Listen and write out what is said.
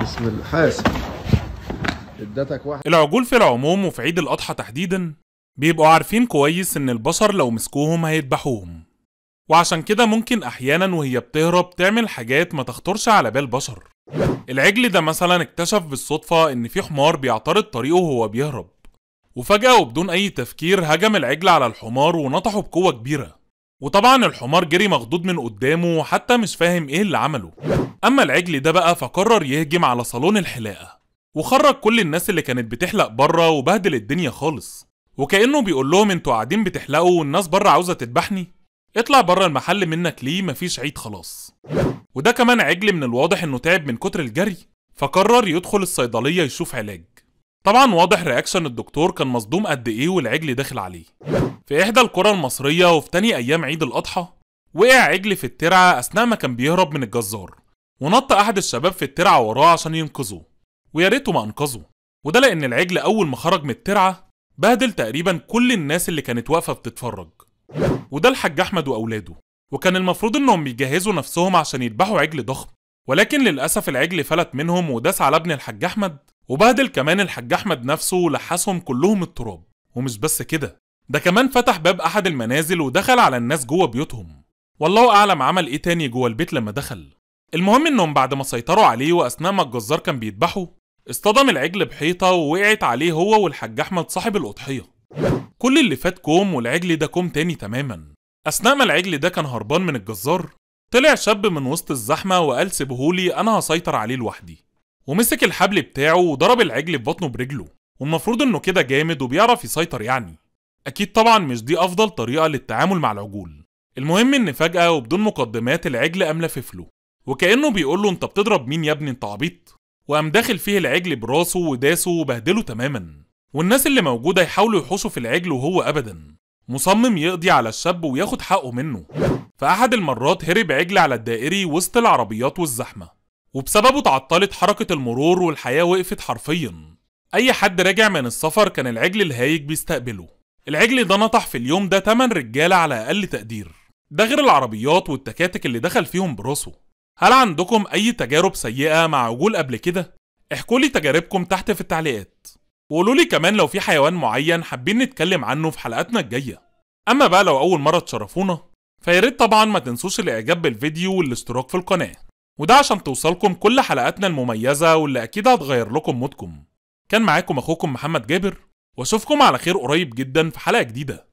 بسم الله حاسب ادتك واحد العجول في العموم وفي عيد الاضحى تحديدا بيبقوا عارفين كويس ان البشر لو مسكوهم هيذبحوهم وعشان كده ممكن احيانا وهي بتهرب تعمل حاجات ما تخطرش على بال بشر العجل ده مثلا اكتشف بالصدفة ان في حمار بيعترض طريقه وهو بيهرب وفجأة وبدون أي تفكير هجم العجل على الحمار ونطحه بقوة كبيرة وطبعا الحمار جري مخضوض من قدامه وحتى مش فاهم ايه اللي عمله أما العجل ده بقى فقرر يهجم على صالون الحلاقة وخرج كل الناس اللي كانت بتحلق بره وبهدل الدنيا خالص وكأنه بيقول لهم انتوا قاعدين بتحلقوا والناس بره عاوزة تذبحني اطلع بره المحل منك ليه مفيش عيد خلاص وده كمان عجل من الواضح انه تعب من كتر الجري فقرر يدخل الصيدلية يشوف علاج طبعا واضح رياكشن الدكتور كان مصدوم قد ايه والعجل داخل عليه في احدى القرى المصرية وفي تاني ايام عيد الاضحى وقع عجل في الترعة اثناء ما كان بيهرب من الجزار ونط احد الشباب في الترعه وراه عشان ينقذه ويا ريته ما انقذه وده لان العجل اول ما خرج من الترعه بهدل تقريبا كل الناس اللي كانت واقفه بتتفرج وده الحاج احمد واولاده وكان المفروض انهم بيجهزوا نفسهم عشان يذبحوا عجل ضخم ولكن للاسف العجل فلت منهم وداس على ابن الحاج احمد وبهدل كمان الحاج احمد نفسه ولحسهم كلهم التراب ومش بس كده ده كمان فتح باب احد المنازل ودخل على الناس جوه بيوتهم والله اعلم عمل ايه تاني جوه البيت لما دخل المهم انهم بعد ما سيطروا عليه واثناء ما الجزار كان بيذبحه اصطدم العجل بحيطه ووقعت عليه هو والحاج احمد صاحب الاضحيه كل اللي فات كوم والعجل ده كوم تاني تماما اثناء ما العجل ده كان هربان من الجزار طلع شاب من وسط الزحمه وقال سيبهولي انا هسيطر عليه لوحدي ومسك الحبل بتاعه وضرب العجل في بطنه برجله والمفروض انه كده جامد وبيعرف يسيطر يعني اكيد طبعا مش دي افضل طريقه للتعامل مع العجول المهم ان فجاه وبدون مقدمات العجل قام لففله وكأنه بيقول له أنت بتضرب مين يا ابني أنت عبيط وقام داخل فيه العجل براسه وداسه وبهدله تماما والناس اللي موجودة يحاولوا يحوشوا في العجل وهو أبدا مصمم يقضي على الشاب وياخد حقه منه فأحد المرات هرب عجل على الدائري وسط العربيات والزحمة وبسببه تعطلت حركة المرور والحياة وقفت حرفيا أي حد راجع من السفر كان العجل الهايج بيستقبله العجل ده نطح في اليوم ده 8 رجالة على أقل تقدير ده غير العربيات والتكاتك اللي دخل فيهم براسه هل عندكم أي تجارب سيئة مع عجول قبل كده؟ احكوا لي تجاربكم تحت في التعليقات وقولوا لي كمان لو في حيوان معين حابين نتكلم عنه في حلقاتنا الجاية أما بقى لو أول مرة تشرفونا فياريت طبعا ما تنسوش الإعجاب بالفيديو والاشتراك في القناة وده عشان توصلكم كل حلقاتنا المميزة واللي أكيد هتغير لكم مودكم كان معاكم أخوكم محمد جابر وأشوفكم على خير قريب جدا في حلقة جديدة